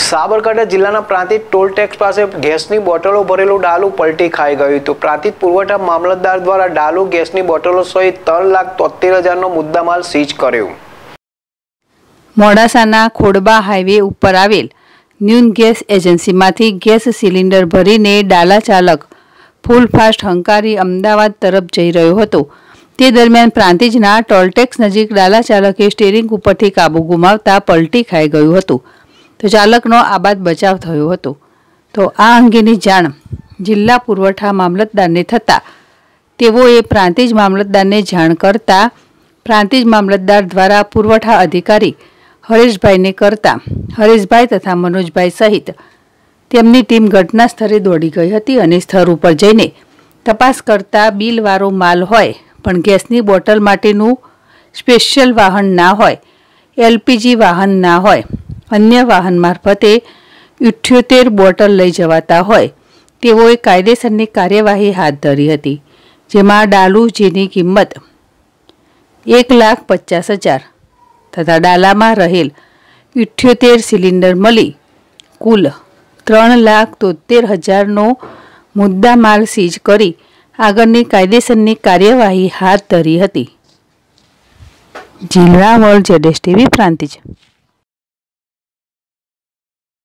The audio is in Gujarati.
સાબરકાંઠા જિલ્લાના પ્રાંતિજ ટોલ ટેક્સ પાસે ગેસની બોટલો ભરેલું ડાલુ પલટી ખાઈ ગયું હતું પ્રાંતિજ પુરવઠા મામલતદાર દ્વારા ડાલુ ગેસની બોટલો સહિત ત્રણ લાખ તોતેર હજારનો મુદ્દામાલ સીઝ કર્યો મોડાસાના ખોડબા હાઈવે ઉપર આવેલ ન્યૂન ગેસ એજન્સીમાંથી ગેસ સિલિન્ડર ભરીને ડાલા ચાલક ફૂલફાસ્ટ હંકારી અમદાવાદ તરફ જઈ રહ્યો હતો તે દરમિયાન પ્રાંતિજના ટોલટેક્સ નજીક ડાલા ચાલકે સ્ટેરિંગ ઉપરથી કાબુ ગુમાવતા પલટી ખાઈ ગયું હતું તો ચાલકનો આબાદ બચાવ થયો હતો તો આ અંગેની જાણ જિલ્લા પુરવઠા મામલતદારને થતાં તેઓએ પ્રાંતિજ મામલતદારને જાણ કરતાં પ્રાંતિજ મામલતદાર દ્વારા પુરવઠા અધિકારી હરેશભાઈને કરતા હરેશભાઈ તથા મનોજભાઈ સહિત તેમની ટીમ ઘટના સ્થળે દોડી ગઈ હતી અને સ્થળ ઉપર જઈને તપાસ કરતા બિલવાળો માલ હોય પણ ગેસની બોટલ માટેનું સ્પેશિયલ વાહન ના હોય એલપીજી વાહન ના હોય અન્ય વાહન મારફતે ઇઠ્યોતેર બોટલ લઈ જવાતા હોય તેઓએ કાયદેસરની કાર્યવાહી હાથ ધરી હતી જેમાં ડાલુ જેની કિંમત એક લાખ પચાસ હજાર તથા ડાલામાં રહેલ ઇઠ્યોતેર સિલિન્ડર મળી કુલ ત્રણ લાખ તોતેર હજારનો મુદ્દામાલ સીઝ કરી આગળની કાયદેસરની કાર્યવાહી હાથ ધરી હતી જિલ્લા વર્લ્ડ જેડેસ ટીવી પ્રાંતિજ